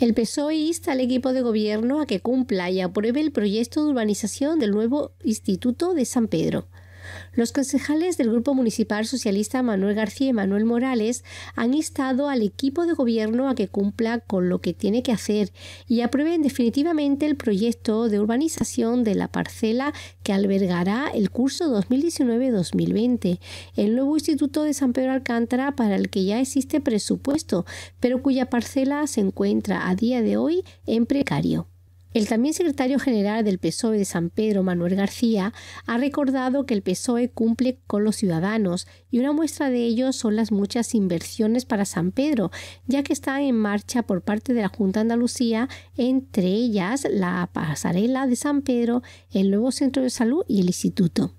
El PSOE insta al equipo de gobierno a que cumpla y apruebe el proyecto de urbanización del nuevo Instituto de San Pedro. Los concejales del Grupo Municipal Socialista Manuel García y Manuel Morales han instado al equipo de gobierno a que cumpla con lo que tiene que hacer y aprueben definitivamente el proyecto de urbanización de la parcela que albergará el curso 2019-2020. El nuevo Instituto de San Pedro Alcántara para el que ya existe presupuesto, pero cuya parcela se encuentra a día de hoy en precario. El también secretario general del PSOE de San Pedro, Manuel García, ha recordado que el PSOE cumple con los ciudadanos y una muestra de ello son las muchas inversiones para San Pedro, ya que está en marcha por parte de la Junta de Andalucía, entre ellas la pasarela de San Pedro, el nuevo centro de salud y el instituto.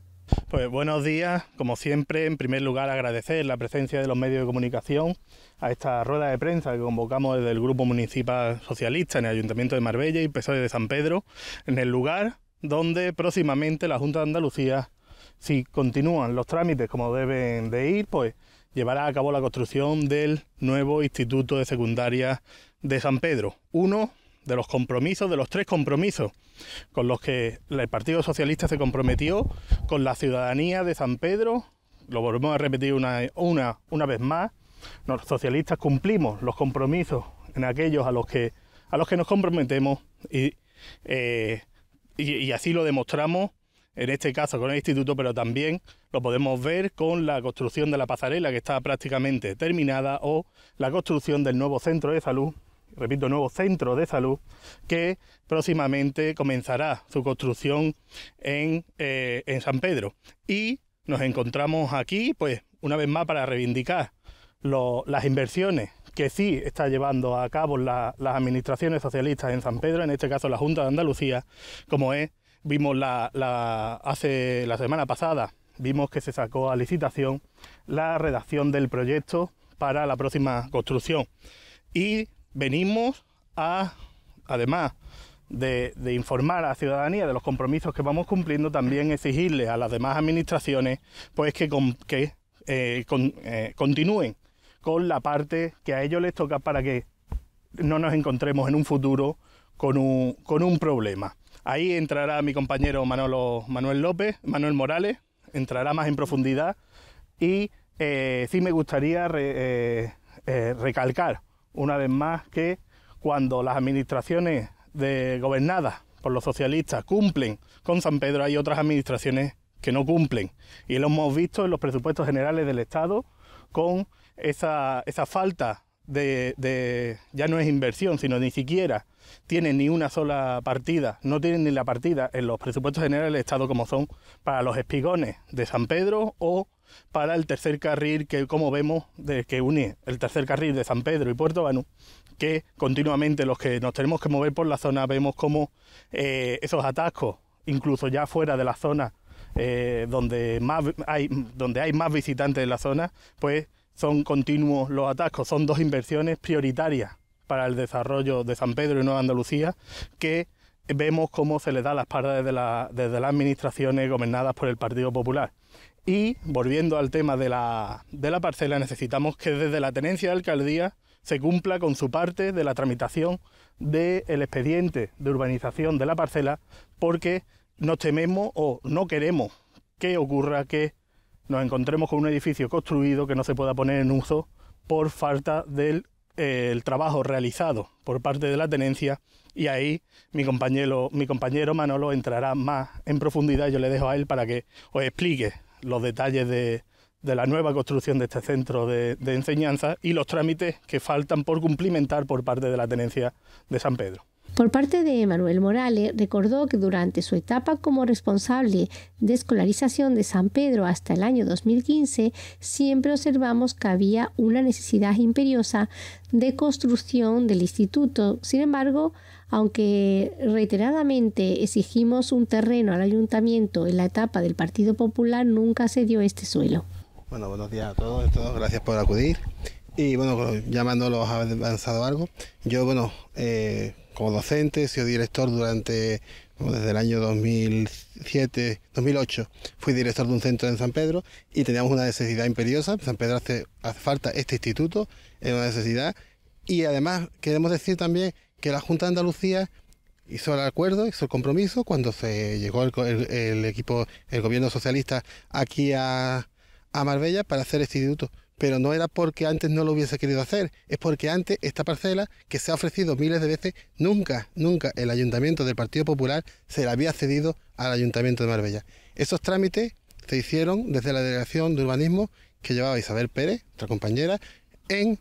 Pues buenos días, como siempre, en primer lugar agradecer la presencia de los medios de comunicación a esta rueda de prensa que convocamos desde el Grupo Municipal Socialista en el Ayuntamiento de Marbella y PSOE de San Pedro, en el lugar donde próximamente la Junta de Andalucía, si continúan los trámites como deben de ir, pues llevará a cabo la construcción del nuevo Instituto de Secundaria de San Pedro, uno de los compromisos, de los tres compromisos con los que el Partido Socialista se comprometió con la ciudadanía de San Pedro. Lo volvemos a repetir una, una, vez más. Los socialistas cumplimos los compromisos en aquellos a los que, a los que nos comprometemos eh, y, y así lo demostramos en este caso con el instituto, pero también lo podemos ver con la construcción de la pasarela que está prácticamente terminada o la construcción del nuevo centro de salud repito, nuevo centro de salud que próximamente comenzará su construcción eh, en, San Pedro. Y nos encontramos aquí, pues, una vez más para reivindicar las inversiones que sí está llevando a cabo las administraciones socialistas en San Pedro, en este caso la Junta de Andalucía, como es, vimos la, hace la semana pasada, vimos que se sacó a licitación la redacción del proyecto para la próxima construcción. Y Venimos a, además de, informar a la ciudadanía de los compromisos que vamos cumpliendo, también exigirle a las demás administraciones pues que, eh, eh, continúen con la parte que a ellos les toca para que no nos encontremos en un futuro con un, problema. Ahí entrará mi compañero Manuel López, Manuel Morales, entrará más en profundidad y eh, sí me gustaría recalcar una vez más que cuando las administraciones gobernadas por los socialistas cumplen con San Pedro, hay otras administraciones que no cumplen. Y lo hemos visto en los presupuestos generales del Estado con esa, falta de, de, ya no es inversión, sino ni siquiera tienen ni una sola partida, no tienen ni la partida en los presupuestos generales del Estado como son para los espigones de San Pedro o para el tercer carril que, como vemos, de, que une el tercer carril de San Pedro y Puerto Banú, que continuamente los que nos tenemos que mover por la zona vemos como eh, esos atascos, incluso ya fuera de la zona eh, donde, más hay, donde hay más visitantes en la zona, pues son continuos los atascos, son dos inversiones prioritarias para el desarrollo de San Pedro y Nueva Andalucía que vemos cómo se le da la espalda desde, la, las administraciones gobernadas por el Partido Popular. Y volviendo al tema de la, parcela, necesitamos que desde la tenencia de alcaldía se cumpla con su parte de la tramitación del expediente de urbanización de la parcela, porque nos tememos o no queremos que ocurra que nos encontremos con un edificio construido que no se pueda poner en uso por falta del eh, el trabajo realizado por parte de la tenencia y ahí mi compañero, mi compañero Manolo entrará más en profundidad. Yo le dejo a él para que os explique los detalles de, la nueva construcción de este centro de enseñanza y los trámites que faltan por cumplimentar por parte de la tenencia de San Pedro. Por parte de Manuel Morales, recordó que durante su etapa como responsable de escolarización de San Pedro hasta el año 2015, siempre observamos que había una necesidad imperiosa de construcción del instituto. Sin embargo, aunque reiteradamente exigimos un terreno al ayuntamiento en la etapa del Partido Popular, nunca se dio este suelo. Bueno, buenos días a todos, a todos. gracias por acudir. Y bueno, llamándolos ha avanzado algo. Yo, bueno, eh, como docente, he sido director durante, desde el año 2007, 2008, fui director de un centro en San Pedro y teníamos una necesidad imperiosa. San Pedro hace, falta este instituto, es una necesidad. Y además queremos decir también que la Junta de Andalucía hizo el acuerdo, hizo el compromiso cuando se llegó el, equipo, el gobierno socialista aquí a, a Marbella para hacer este instituto pero no era porque antes no lo hubiese querido hacer, es porque antes esta parcela, que se ha ofrecido miles de veces, nunca, nunca el ayuntamiento del Partido Popular se la había cedido al ayuntamiento de Marbella. Esos trámites se hicieron desde la delegación de urbanismo que llevaba Isabel Pérez, otra compañera, en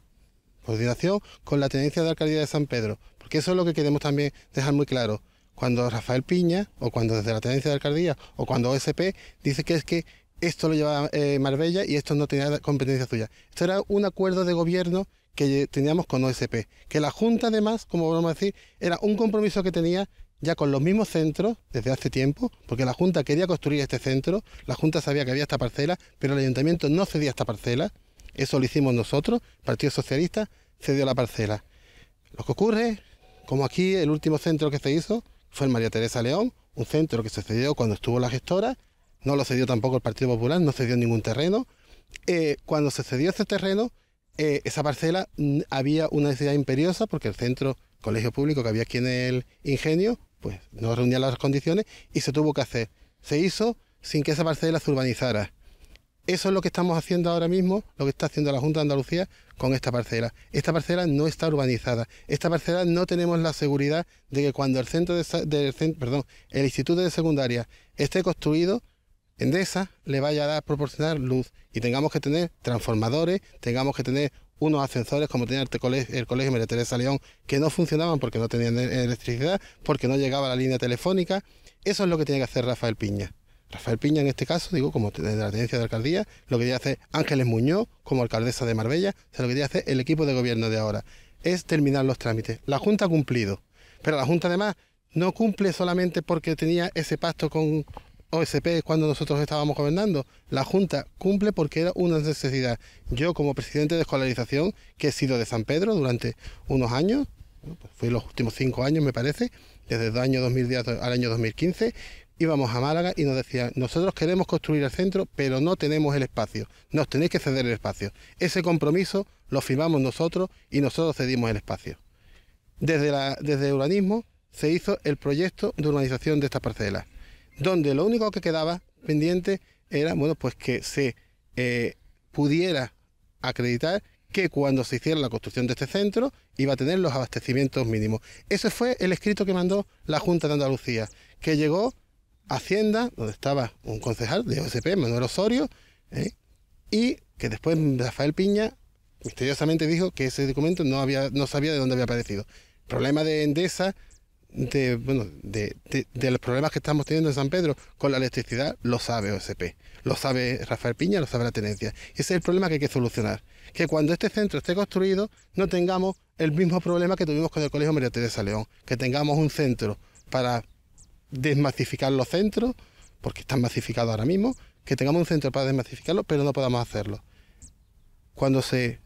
coordinación con la tenencia de alcaldía de San Pedro, porque eso es lo que queremos también dejar muy claro. Cuando Rafael Piña, o cuando desde la tenencia de alcaldía, o cuando OSP, dice que es que esto lo llevaba eh, Marbella y esto no tenía competencia suya. Esto era un acuerdo de gobierno que eh, teníamos con OSP, que la Junta además, como vamos a decir, era un compromiso que tenía ya con los mismos centros desde hace tiempo, porque la Junta quería construir este centro, la Junta sabía que había esta parcela, pero el ayuntamiento no cedía esta parcela, eso lo hicimos nosotros, Partido Socialista cedió la parcela. Lo que ocurre, como aquí el último centro que se hizo fue el María Teresa León, un centro que se cedió cuando estuvo la gestora, no lo cedió tampoco el Partido Popular, no cedió ningún terreno. Eh, cuando se cedió ese terreno, eh, esa parcela mm, había una necesidad imperiosa porque el centro colegio público que había aquí en el ingenio, pues no reunía las condiciones y se tuvo que hacer. Se hizo sin que esa parcela se urbanizara. Eso es lo que estamos haciendo ahora mismo, lo que está haciendo la Junta de Andalucía con esta parcela. Esta parcela no está urbanizada. Esta parcela no tenemos la seguridad de que cuando el centro de, perdón, el instituto de secundaria esté construido, Endesa le vaya a dar, proporcionar luz y tengamos que tener transformadores, tengamos que tener unos ascensores como tenía el, colegio, el Teresa León que no funcionaban porque no tenían e-, electricidad, porque no llegaba la línea telefónica. Eso es lo que tiene que hacer Rafael Piña. Rafael Piña en este caso, digo, como de la tenencia de alcaldía, lo que hacer Ángeles Muñoz como alcaldesa de Marbella, es lo que hace el equipo de gobierno de ahora, es terminar los trámites. La Junta ha cumplido, pero la Junta además no cumple solamente porque tenía ese pacto con OSP cuando nosotros estábamos gobernando. La Junta cumple porque era una necesidad. Yo como presidente de escolarización, que he sido de San Pedro durante unos años, pues fui los últimos cinco años me parece, desde el año 2010 al año 2015, íbamos a Málaga y nos decían, nosotros queremos construir el centro, pero no tenemos el espacio, nos tenéis que ceder el espacio. Ese compromiso lo firmamos nosotros y nosotros cedimos el espacio. Desde, la, desde Urbanismo se hizo el proyecto de urbanización de esta parcela donde lo único que quedaba pendiente era, bueno, pues que se eh, pudiera acreditar que cuando se hiciera la construcción de este centro iba a tener los abastecimientos mínimos. Ese fue el escrito que mandó la Junta de Andalucía, que llegó a Hacienda, donde estaba un concejal de OSP, Manuel Osorio, ¿eh? y que después Rafael Piña misteriosamente dijo que ese documento no, había, no sabía de dónde había aparecido. problema de Endesa de, bueno, de, los problemas que estamos teniendo en San Pedro con la electricidad lo sabe OSP, lo sabe Rafael Piña, lo sabe la tenencia. Ese es el problema que hay que solucionar. Que cuando este centro esté construido no tengamos el mismo problema que tuvimos con el Colegio María Teresa León, que tengamos un centro para desmasificar los centros, porque están masificados ahora mismo, que tengamos un centro para desmasificarlo, pero no podamos hacerlo. Cuando se...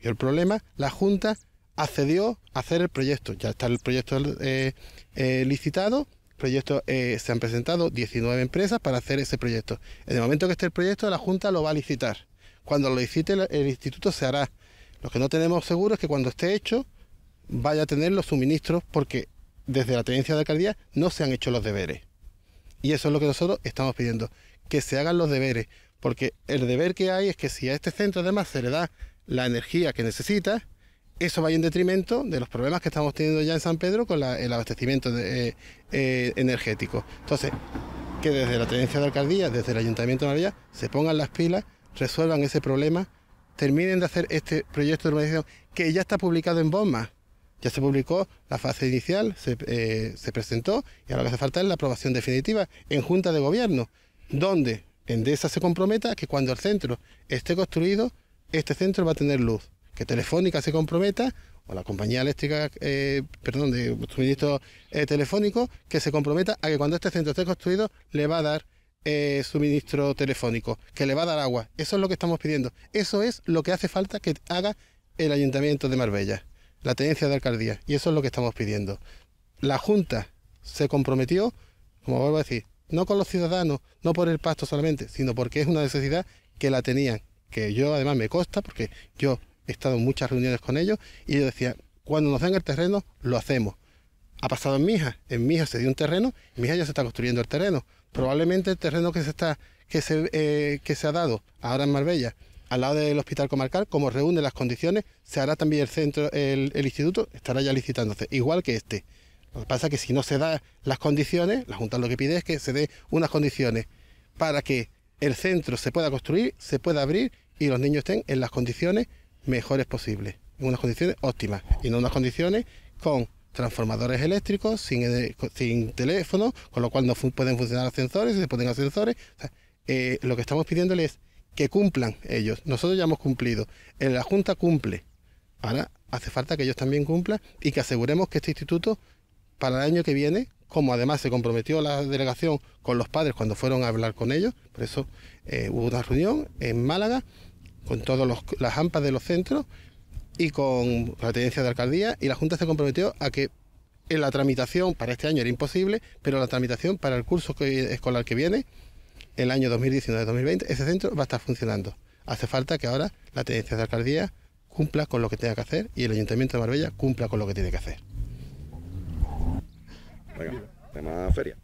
vio el problema, la Junta accedió a hacer el proyecto. Ya está el proyecto eh, eh, licitado, proyecto eh, se han presentado 19 empresas para hacer ese proyecto. En el momento que esté el proyecto, la Junta lo va a licitar. Cuando lo licite, el, instituto se hará. Lo que no tenemos seguro es que cuando esté hecho, vaya a tener los suministros, porque desde la tenencia de alcaldía no se han hecho los deberes. Y eso es lo que nosotros estamos pidiendo, que se hagan los deberes, porque el deber que hay es que si a este centro además se le da la energía que necesita, eso va en detrimento de los problemas que estamos teniendo ya en San Pedro con el abastecimiento eh, eh, energético. Entonces, que desde la tenencia de alcaldía, desde el ayuntamiento de Navidad, se pongan las pilas, resuelvan ese problema, terminen de hacer este proyecto de urbanización que ya está publicado en BOMA. Ya se publicó la fase inicial, se, eh, se presentó y ahora lo que hace falta es la aprobación definitiva en Junta de Gobierno, donde Endesa se comprometa que cuando el centro esté construido, este centro va a tener luz. Telefónica se comprometa, o la compañía eléctrica, eh, perdón, de suministro eh, telefónico, que se comprometa a que cuando este centro esté construido le va a dar eh, suministro telefónico, que le va a dar agua. Eso es lo que estamos pidiendo. Eso es lo que hace falta que haga el Ayuntamiento de Marbella, la tenencia de alcaldía. Y eso es lo que estamos pidiendo. La Junta se comprometió, como vuelvo a decir, no con los ciudadanos, no por el pasto solamente, sino porque es una necesidad que la tenían, que yo además me costa porque yo he estado en muchas reuniones con ellos y ellos decían, cuando nos den el terreno, lo hacemos. Ha pasado en Mijas, en Mijas se dio un terreno, en Mijas ya se está construyendo el terreno. Probablemente el terreno que se, está, que se, eh, que se ha dado ahora en Marbella, al lado del hospital comarcal, como reúne las condiciones, se hará también el centro, el, el instituto, estará ya licitándose, igual que este. Lo que pasa es que si no se dan las condiciones, la Junta lo que pide es que se dé unas condiciones para que el centro se pueda construir, se pueda abrir y los niños estén en las condiciones mejores posibles, en unas condiciones óptimas y en unas condiciones con transformadores eléctricos, sin, eh, sin teléfono, con lo cual no pueden funcionar ascensores, se pueden ascensores. Eh, lo que estamos pidiéndoles es que cumplan ellos. Nosotros ya hemos cumplido. Eh, la Junta cumple. Ahora hace falta que ellos también cumplan y que aseguremos que este instituto, para el año que viene, como además se comprometió la delegación con los padres cuando fueron a hablar con ellos, por eso hubo una reunión en Málaga, con todas las AMPAs de los centros y con la tenencia de alcaldía y la Junta se comprometió a que en la tramitación para este año era imposible, pero la tramitación para el curso escolar que viene, el año 2019-2020, ese centro va a estar funcionando. Hace falta que ahora la tenencia de alcaldía cumpla con lo que tenga que hacer y el Ayuntamiento de Marbella cumpla con lo que tiene que hacer. tema feria.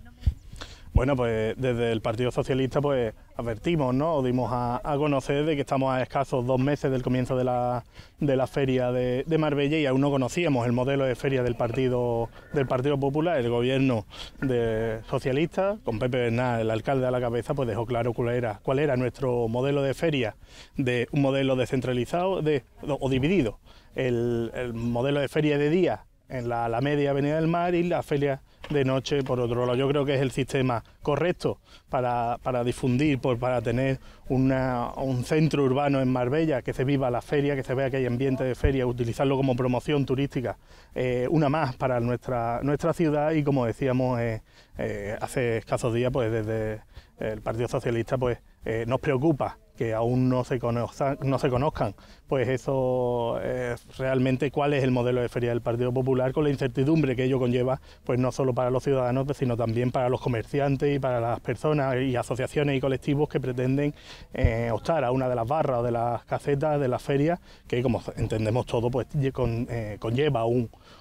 Bueno, pues desde el Partido Socialista pues advertimos, ¿no? dimos a, conocer de que estamos a escasos dos meses del comienzo de la, de la feria de, Marbella y aún no conocíamos el modelo de feria del Partido, del partido Popular. El gobierno de socialista, con Pepe Bernal, el alcalde a la cabeza, pues dejó claro cuál era, cuál era nuestro modelo de feria, de un modelo descentralizado de, o dividido. El, modelo de feria de día en la, la media Avenida del Mar y la feria de noche por otro lado. Yo creo que es el sistema correcto para, difundir, para tener un centro urbano en Marbella, que se viva la feria, que se vea que hay ambiente de feria, utilizarlo como promoción turística, eh, una más para nuestra, nuestra ciudad y como decíamos eh, eh, hace escasos días, pues desde el Partido Socialista pues nos preocupa que aún no se, conozcan, no se conozcan, pues eso es eh, realmente cuál es el modelo de feria del Partido Popular con la incertidumbre que ello conlleva, pues no solo para los ciudadanos, pues, sino también para los comerciantes y para las personas y asociaciones y colectivos que pretenden eh, optar a una de las barras o de las casetas de las feria, que como entendemos todo, pues eh, conlleva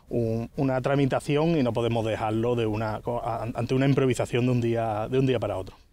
una tramitación y no podemos dejarlo de una, ante una improvisación de un día para otro.